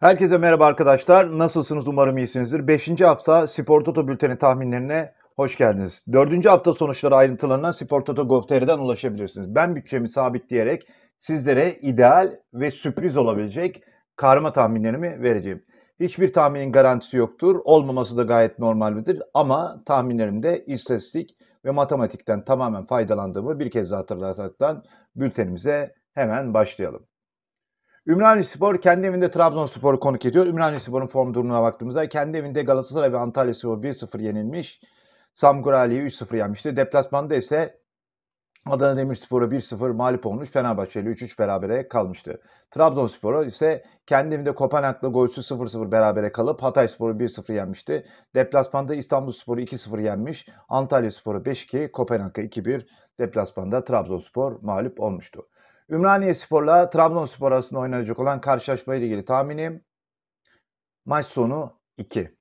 Herkese merhaba arkadaşlar. Nasılsınız? Umarım iyisinizdir. 5. hafta Spor Toto bülteni tahminlerine hoş geldiniz. 4. hafta sonuçları ayrıntılarına Spor Toto Gov.tr'den ulaşabilirsiniz. Ben bütçemi sabitleyerek sizlere ideal ve sürpriz olabilecek karma tahminlerimi vereceğim. Hiçbir tahminin garantisi yoktur. Olmaması da gayet normal midir? Ama tahminlerimde istatistik ve matematikten tamamen faydalandığımı bir kez hatırlataraktan bültenimize hemen başlayalım. Ümraniye Spor kendi evinde Trabzonspor'u konuk ediyor. Ümraniye Spor'un form durumuna baktığımızda kendi evinde Galatasaray ve Antalya Spor 1-0 yenilmiş. Samgurali'yi 3-0 yenmişti. Deplasmanda ise Adana Demirspor'a 1-0 mağlup olmuş. Fenerbahçe ile 3-3 berabere kalmıştı. Trabzonspor'a ise kendi evinde Kopenhag'la golsüz 0-0 berabere kalıp Hatay Spor'u 1-0 yenmişti. Deplasmanda İstanbul Spor'u 2-0 yenmiş. Antalya Spor'u 5-2, Kopenhag'a 2-1. Deplasmanda Trabzonspor mağlup olmuştu. Ümraniye Spor'la Trabzonspor arasında oynanacak olan karşılaşma ile ilgili tahminim maç sonu 2.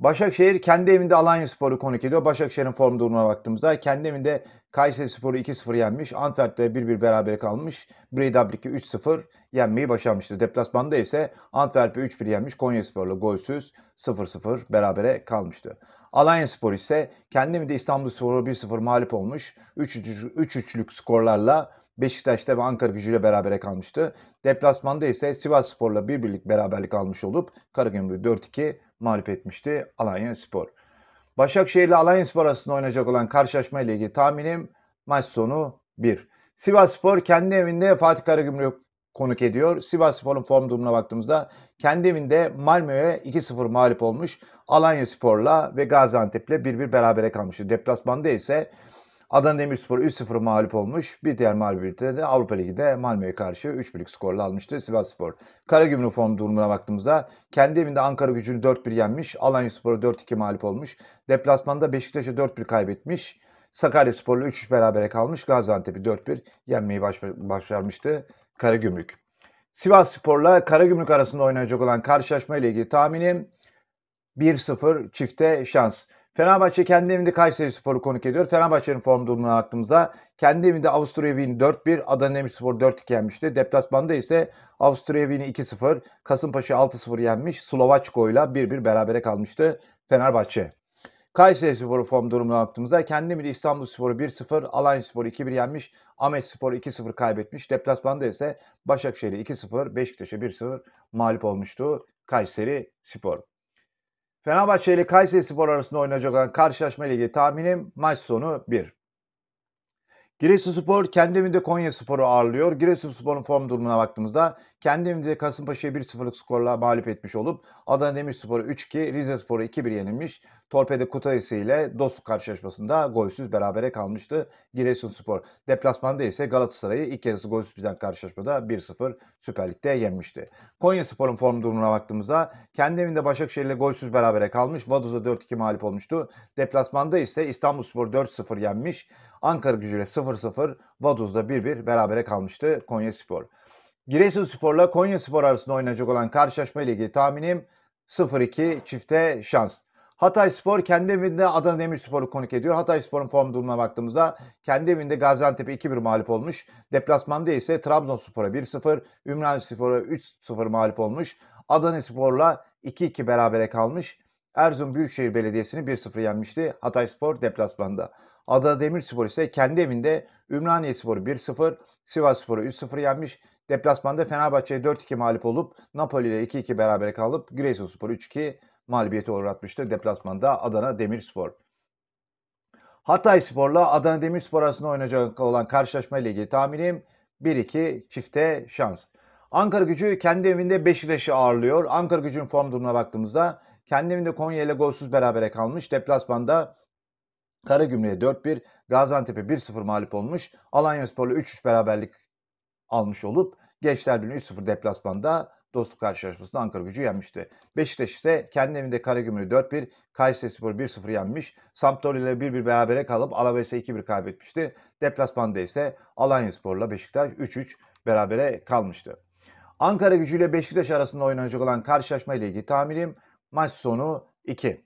Başakşehir kendi evinde Alanya Spor'u konuk ediyor. Başakşehir'in form durumuna baktığımızda kendi evinde Kayseri Spor'u 2-0 yenmiş. Antwerp'te 1-1 beraber kalmış. breda Breidablik'i 3-0 yenmeyi başarmıştı. Deplasmanda ise Antwerp'i 3-1 yenmiş. Konya Spor'la golsüz 0-0 berabere kalmıştı. Alanya Spor ise kendi evinde İstanbul Spor'u 1-0 mağlup olmuş. 3-3'lük skorlarla Beşiktaş'ta ve Ankara gücüyle berabere kalmıştı. Deplasmanda ise Sivas Spor'la bir birlik beraberlik almış olup Karagümrük'ü 4-2 mağlup etmişti Alanya Spor. Başakşehir ile Alanya Spor arasında oynayacak olan karşılaşma ile ilgili tahminim maç sonu 1. Sivas Spor kendi evinde Fatih Karagümrük konuk ediyor. Sivas Spor'un form durumuna baktığımızda kendi evinde Malmö'ye 2-0 mağlup olmuş. Alanya Spor'la ve Gaziantep'le 1-1 berabere kalmıştı. Deplasmanda ise Adana Demirspor 3-0 mağlup olmuş. Bir diğer mağlubiyette de Avrupa Ligi'de Malmö'ye karşı 3-1'lik skorla almıştı Sivas Spor. Karagümrük form durumuna baktığımızda kendi evinde Ankara gücünü 4-1 yenmiş. Alanya Spor'a 4-2 mağlup olmuş. Deplasmanda Beşiktaş'a 4-1 kaybetmiş. Sakarya Spor'la 3-3 berabere kalmış. Gaziantep'i 4-1 yenmeyi baş başarmıştı Karagümrük. Sivas Spor'la Karagümrük arasında oynayacak olan karşılaşma ile ilgili tahminim 1-0 çifte şans. Fenerbahçe kendi evinde Kayseri Spor'u konuk ediyor. Fenerbahçe'nin form durumuna baktığımızda kendi evinde Avusturya Wien 4-1, Adana Demirspor 4-2 yenmişti. Deplasmanda ise Avusturya Wien'i 2-0, Kasımpaşa 6-0 yenmiş. Slovaçko ile 1-1 berabere kalmıştı Fenerbahçe. Kayseri Spor'u form durumuna baktığımızda kendi milli İstanbul Spor'u 1-0, Alanya Spor'u 2-1 yenmiş, Ahmet Spor'u 2-0 kaybetmiş. Deplasmanda ise Başakşehir'e 2-0, Beşiktaş'a 1-0 mağlup olmuştu Kayseri Spor. Fenerbahçe ile Kayseri Spor arasında oynanacak olan karşılaşma ile ilgili tahminim maç sonu 1. Giresunspor kendi evinde Spor'u ağırlıyor. Giresunspor'un form durumuna baktığımızda kendi evinde Kasımpaşa'yı 1-0'lık skorla mağlup etmiş olup Adana Demirspor'u 3-2, Rizespor'u 2-1 yenilmiş. Torpedo Kutayesi ile Dost karşılaşmasında golsüz berabere kalmıştı Giresunspor. Deplasmanda ise Galatasaray'ı ilk yarısı golsüz biten karşılaşmada 1-0 Süper Lig'de yenmişti. Spor'un form durumuna baktığımızda kendi evinde Başakşehir ile golsüz berabere kalmış. Vaduz'a 4-2 mağlup olmuştu. Deplasmanda ise İstanbulspor 4-0 yenmiş. Ankara gücüyle 0-0, Vaduz'da 1-1 berabere kalmıştı Konya Spor. Giresun Spor'la Konya Spor arasında oynanacak olan karşılaşma ile ilgili tahminim 0-2 çifte şans. Hatay Spor kendi evinde Adana Demirspor'u konuk ediyor. Hatay Spor'un form durumuna baktığımızda kendi evinde Gaziantep'e 2-1 mağlup olmuş. Deplasmanda ise Trabzonspor'a 1-0, Ümraniyespor'a 3-0 mağlup olmuş. Adana Spor'la 2-2 berabere kalmış. Erzurum Büyükşehir Belediyesi'ni 1-0 yenmişti Hatay Spor deplasmanda. Adana Demirspor ise kendi evinde Ümraniye Spor'u 1-0, Sivas Spor'u 3-0 yenmiş. Deplasmanda Fenerbahçe'ye 4-2 mağlup olup Napoli ile 2-2 beraber kalıp Giresun Spor'u 3-2 mağlubiyeti uğratmıştır. Deplasmanda Adana Demirspor. Hatay Spor'la Adana Demirspor arasında oynanacak olan karşılaşma ile ilgili tahminim 1-2 çifte şans. Ankara gücü kendi evinde Beşiktaş'ı ağırlıyor. Ankara Gücü'nün form durumuna baktığımızda kendi evinde Konya ile golsüz berabere kalmış. Deplasmanda Karagümrük'e 4-1, Gaziantep'e 1-0 mağlup olmuş. Alanya Alanyaspor'la 3-3 beraberlik almış olup Gençler Birliği 3-0 deplasmanda dostluk karşılaşmasında Ankara gücü yenmişti. Beşiktaş ise kendi evinde Karagümrük'ü 4-1, Kayserispor 1-0 yenmiş. Sampdoria ile 1-1 berabere kalıp Alaves'e 2-1 kaybetmişti. Deplasmanda ise Alanya Spor'la Beşiktaş 3-3 berabere kalmıştı. Ankara gücüyle Beşiktaş arasında oynanacak olan karşılaşma ile ilgili tahminim maç sonu 2.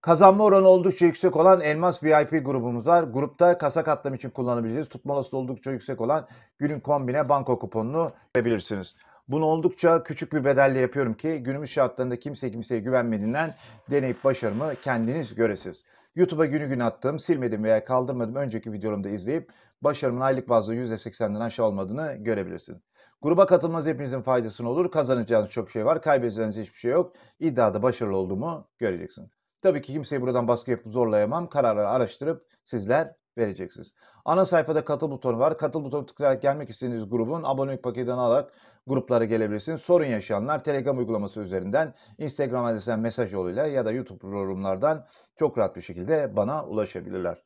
Kazanma oranı oldukça yüksek olan Elmas VIP grubumuz var. Grupta kasa katlam için kullanabileceğiniz tutmalası oldukça yüksek olan günün kombine banko kuponunu verebilirsiniz. Bunu oldukça küçük bir bedelle yapıyorum ki günümüz şartlarında kimse kimseye güvenmediğinden deneyip başarımı kendiniz göresiniz. YouTube'a günü gün attığım, silmedim veya kaldırmadım önceki videolarımda izleyip başarımın aylık bazda %80'den aşağı olmadığını görebilirsiniz. Gruba katılmanız hepinizin faydasını olur. Kazanacağınız çok şey var, kaybedeceğiniz hiçbir şey yok. İddiada başarılı olduğumu göreceksiniz. Tabii ki kimseyi buradan baskı yapıp zorlayamam. Kararları araştırıp sizler vereceksiniz. Ana sayfada katıl butonu var. Katıl butonu tıklayarak gelmek istediğiniz grubun abonelik paketini alarak gruplara gelebilirsiniz. Sorun yaşayanlar Telegram uygulaması üzerinden Instagram adresinden mesaj yoluyla ya da YouTube yorumlardan çok rahat bir şekilde bana ulaşabilirler.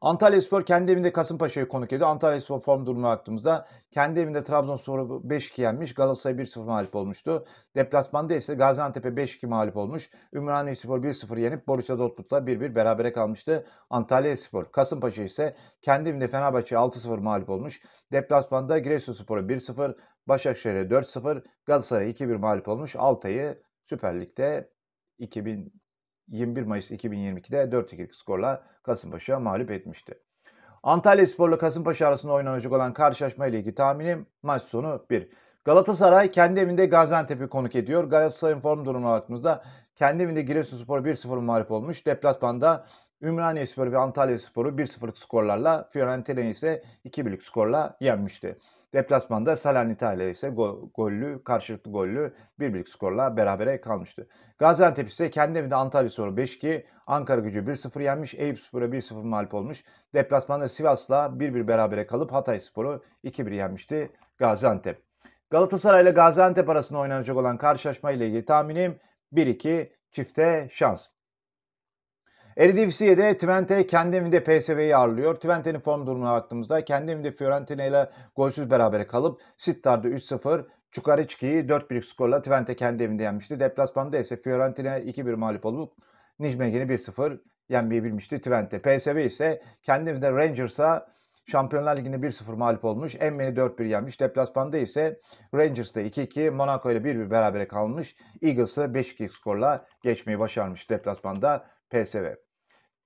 Antalya Spor kendi evinde Kasımpaşa'yı konuk ediyor. Antalya Spor form durumu baktığımızda kendi evinde Trabzonspor'u 5-2 yenmiş. Galatasaray 1-0 mağlup olmuştu. Deplasmanda ise Gaziantep'e 5-2 mağlup olmuş. Ümraniye Spor 1-0 yenip Borussia Dortmund'la 1-1 berabere kalmıştı. Antalya Spor. Kasımpaşa ise kendi evinde Fenerbahçe'ye 6-0 mağlup olmuş. Deplasmanda Giresunspor'a 1-0, Başakşehir'e 4-0, Galatasaray'a 2-1 mağlup olmuş. Altay'ı Süper Lig'de 2000 21 Mayıs 2022'de 4-2'lik skorla Kasımpaşa mağlup etmişti. Antalya Spor'la Kasımpaşa arasında oynanacak olan karşılaşma ile ilgili tahminim maç sonu 1. Galatasaray kendi evinde Gaziantep'i konuk ediyor. Galatasaray'ın form durumuna baktığımızda kendi evinde Giresunspor 1-0 mağlup olmuş. Deplasmanda Ümraniye Spor ve Antalya Spor'u 1-0'lık skorlarla, Fiorentina'yı ise 2-1'lik skorla yenmişti. Deplasmanda Salernitale ise go gollü, karşılıklı gollü 1-1'lik skorla berabere kalmıştı. Gaziantep ise kendi evinde Antalya Sporu 5-2, Ankara Gücü 1-0 yenmiş, Eyüp Spor'a 1-0 mağlup olmuş. Deplasmanda Sivas'la 1-1 berabere kalıp Hatay Sporu 2-1 yenmişti Gaziantep. Galatasaray ile Gaziantep arasında oynanacak olan karşılaşma ile ilgili tahminim 1-2 çifte şans. Eredivisie'de de Twente kendi evinde PSV'yi ağırlıyor. Twente'nin form durumuna baktığımızda kendi evinde Fiorentina ile golsüz berabere kalıp sittardı 3-0 Çukariçki'yi 4-1 skorla Twente kendi evinde yenmişti. Deplasmanda ise Fiorentina 2-1 mağlup olup Nijmegen'i 1-0 yenmeyi bilmişti Twente. PSV ise kendi evinde Rangers'a Şampiyonlar Ligi'nde 1-0 mağlup olmuş. Emmen'i 4-1 yenmiş. Deplasmanda ise Rangers'da 2-2, Monaco ile 1-1 berabere kalmış. Eagles'ı 5-2 skorla geçmeyi başarmış deplasmanda PSV.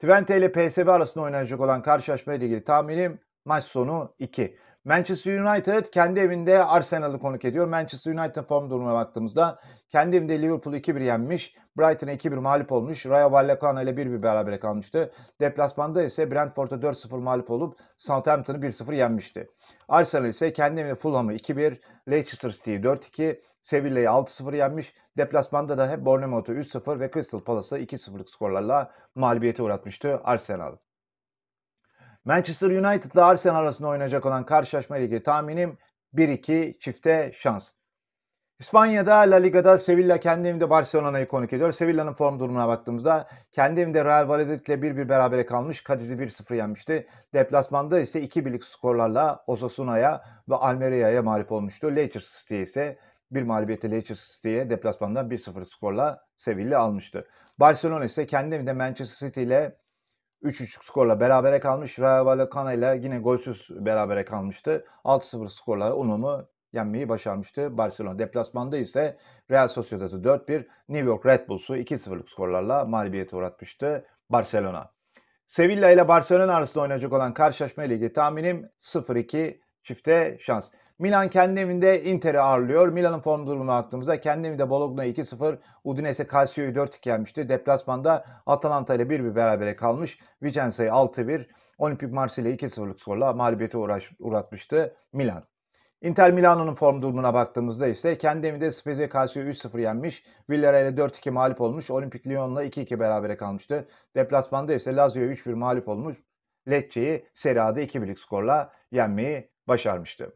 Twente ile PSV arasında oynanacak olan karşılaşmaya ilgili tahminim maç sonu 2. Manchester United kendi evinde Arsenal'ı konuk ediyor. Manchester United form durumuna baktığımızda kendi evinde Liverpool'u 2-1 yenmiş. Brighton'a 2-1 mağlup olmuş. Rayo Vallecano ile 1-1 beraber kalmıştı. Deplasmanda ise Brentford'a 4-0 mağlup olup Southampton'ı 1-0 yenmişti. Arsenal ise kendi evinde Fulham'ı 2-1, Leicester City'yi 4-2, Sevilla'yı 6-0 yenmiş. Deplasmanda da hep Bournemouth'u 3-0 ve Crystal Palace'ı 2-0'lık skorlarla mağlubiyete uğratmıştı Arsenal'ı. Manchester United ile Arsenal arasında oynayacak olan karşılaşma ilgili tahminim 1-2 çifte şans. İspanya'da La Liga'da Sevilla kendi evinde Barcelona'yı konuk ediyor. Sevilla'nın form durumuna baktığımızda kendi evinde Real Valladolid ile 1-1 berabere kalmış. Cadiz'i 1-0 yenmişti. Deplasmanda ise 2-1'lik skorlarla Osasuna'ya ve Almeria'ya mağlup olmuştu. Leicester City ise bir mağlubiyete Leicester City'ye deplasmandan 1-0 skorla Sevilla almıştı. Barcelona ise kendi evinde Manchester City ile 3-3 skorla berabere kalmış. Rayo Vallecano ile yine golsüz berabere kalmıştı. 6-0 skorla Unum'u yenmeyi başarmıştı Barcelona. Deplasmanda ise Real Sociedad'ı 4-1, New York Red Bulls'u 2-0'lık skorlarla mağlubiyete uğratmıştı Barcelona. Sevilla ile Barcelona arasında oynayacak olan karşılaşma ligi tahminim 0-2 çifte şans. Milan kendi evinde Inter'i ağırlıyor. Milan'ın form durumuna baktığımızda kendi evinde Bologna 2-0, Udinese Calcio'yu 4-2 yenmişti. Deplasmanda Atalanta ile 1-1 berabere kalmış. Vicenza'yı 6-1, Olimpik Marsilya 2-0'lık skorla mağlubiyete uğraş, uğratmıştı Milan. Inter Milano'nun form durumuna baktığımızda ise kendi evinde Spezia Calcio'yu 3-0 yenmiş. Villarreal'e 4-2 mağlup olmuş. Olimpik Lyon'la 2-2 berabere kalmıştı. Deplasmanda ise Lazio'ya 3-1 mağlup olmuş. Lecce'yi Serie A'da 2-1'lik skorla yenmeyi başarmıştı.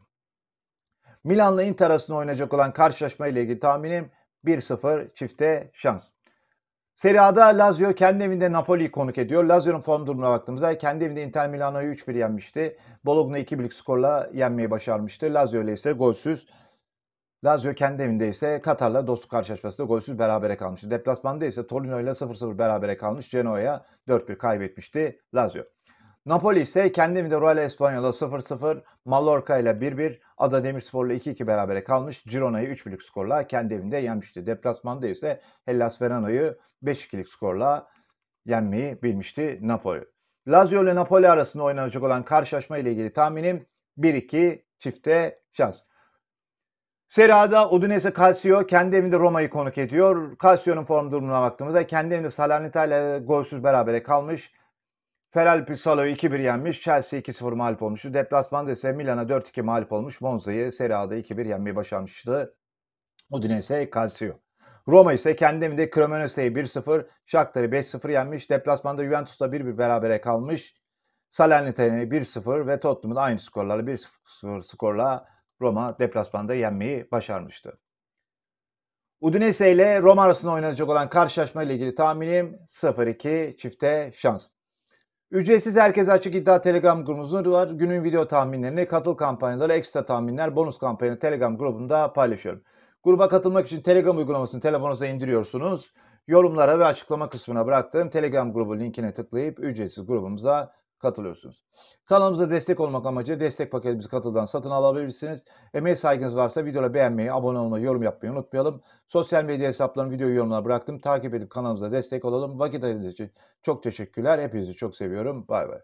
Milan'la Inter arasında oynayacak olan karşılaşma ile ilgili tahminim 1-0 çifte şans. Serie A'da Lazio kendi evinde Napoli'yi konuk ediyor. Lazio'nun form durumuna baktığımızda kendi evinde Inter Milano'yu 3-1 yenmişti. Bologna 2-1'lik skorla yenmeyi başarmıştı. Lazio ile ise golsüz. Lazio kendi evinde ise Katar'la dostluk karşılaşmasında golsüz berabere kalmıştı. Deplasmanda ise Torino ile 0-0 berabere kalmış. Genoa'ya 4-1 kaybetmişti Lazio. Napoli ise kendi evinde Royal Espanyol'a 0-0, Mallorca ile 1-1, Ada Demirspor'la 2-2 berabere kalmış. Girona'yı 3-1'lik skorla kendi evinde yenmişti. Deplasmanda ise Hellas Verano'yu 5-2'lik skorla yenmeyi bilmişti Napoli. Lazio ile Napoli arasında oynanacak olan karşılaşma ile ilgili tahminim 1-2 çifte şans. Serie A'da Udinese Calcio kendi evinde Roma'yı konuk ediyor. Calcio'nun form durumuna baktığımızda kendi evinde Salernitay ile golsüz berabere kalmış. Feral Pisalo 2-1 yenmiş. Chelsea 2-0 mağlup olmuştu. Deplasmanda ise Milan'a 4-2 mağlup olmuş. Monza'yı Serie A'da 2-1 yenmeyi başarmıştı. Udinese Calcio. Roma ise kendi evinde Cremonese'yi 1-0, Shakhtar'ı 5-0 yenmiş. Deplasmanda Juventus'la 1-1 berabere kalmış. Salernitane'yi 1-0 ve Tottenham'ı aynı skorlarla 1-0 skorla Roma deplasmanda yenmeyi başarmıştı. Udinese ile Roma arasında oynanacak olan karşılaşma ile ilgili tahminim 0-2 çifte şans. Ücretsiz herkese açık iddia Telegram grubumuz var. Günün video tahminlerini, katıl kampanyaları, ekstra tahminler, bonus kampanyaları Telegram grubunda paylaşıyorum. Gruba katılmak için Telegram uygulamasını telefonunuza indiriyorsunuz. Yorumlara ve açıklama kısmına bıraktığım Telegram grubu linkine tıklayıp ücretsiz grubumuza katılıyorsunuz. Kanalımıza destek olmak amacıyla destek paketimizi katıldan satın alabilirsiniz. Emeğe saygınız varsa videoya beğenmeyi, abone olmayı, yorum yapmayı unutmayalım. Sosyal medya hesaplarını video yorumlara bıraktım. Takip edip kanalımıza destek olalım. Vakit ayırdığınız için çok teşekkürler. Hepinizi çok seviyorum. Bay bay.